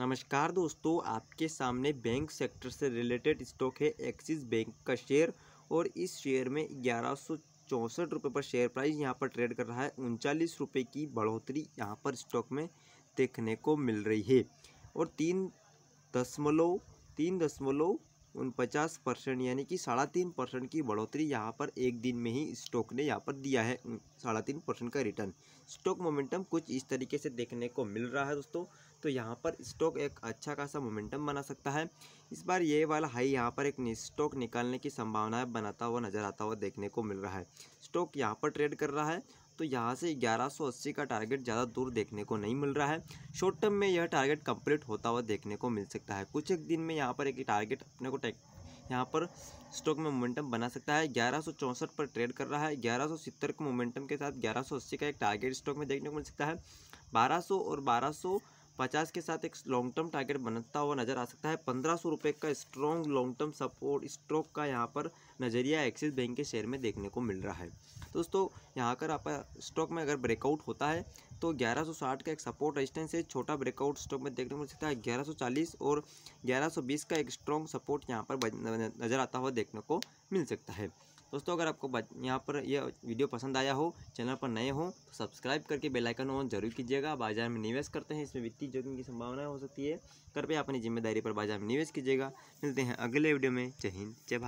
नमस्कार दोस्तों आपके सामने बैंक सेक्टर से रिलेटेड स्टॉक है एक्सिस बैंक का शेयर और इस शेयर में ग्यारह सौ चौंसठ रुपये पर शेयर प्राइस यहाँ पर ट्रेड कर रहा है उनचालीस रुपये की बढ़ोतरी यहाँ पर स्टॉक में देखने को मिल रही है और तीन दशमलव तीन दशमलव उन पचास परसेंट यानी कि साढ़ा तीन परसेंट की बढ़ोतरी यहाँ पर एक दिन में ही स्टॉक ने यहाँ पर दिया है साढ़ा तीन परसेंट का रिटर्न स्टॉक मोमेंटम कुछ इस तरीके से देखने को मिल रहा है दोस्तों तो यहाँ पर स्टॉक एक अच्छा खासा मोमेंटम बना सकता है इस बार ये वाला हाई यहाँ पर एक स्टॉक निकालने की संभावनाएं बनाता हुआ नज़र आता हुआ देखने को मिल रहा है स्टॉक यहाँ पर ट्रेड कर रहा है तो यहाँ से 1180 का टारगेट ज़्यादा दूर देखने को नहीं मिल रहा है शॉर्ट टर्म में यह टारगेट कंप्लीट होता हुआ देखने को मिल सकता है कुछ एक दिन में यहाँ पर एक टारगेट अपने को यहाँ पर स्टॉक में मोमेंटम बना सकता है ग्यारह पर ट्रेड कर रहा है ग्यारह के मोमेंटम के साथ ग्यारह का एक टारगेट स्टॉक में देखने को मिल सकता है बारह और बारह पचास के साथ एक लॉन्ग टर्म टारगेट बनता हुआ नजर आ सकता है पंद्रह सौ रुपये का strong long term support stroke का यहाँ पर नज़रिया एक्सिस बैंक के शेयर में देखने को मिल रहा है दोस्तों यहाँ कर आपका स्टॉक में अगर ब्रेकआउट होता है तो 1160 का एक सपोर्ट रेजिस्टेंस है छोटा ब्रेकआउट स्टॉक में देखने को मिल सकता है 1140 और 1120 का एक स्ट्रॉन्ग सपोर्ट यहाँ पर नज़र आता हुआ देखने को मिल सकता है दोस्तों अगर आपको यहाँ पर यह वीडियो पसंद आया हो चैनल पर नए हो तो सब्सक्राइब करके बेलाइकन ऑन जरूर कीजिएगा बाजार में निवेश करते हैं इसमें वित्तीय जोखिम की संभावना हो सकती है कृपया अपनी जिम्मेदारी पर बाजार में निवेश कीजिएगा मिलते हैं अगले वीडियो में जय हिंद जय भारत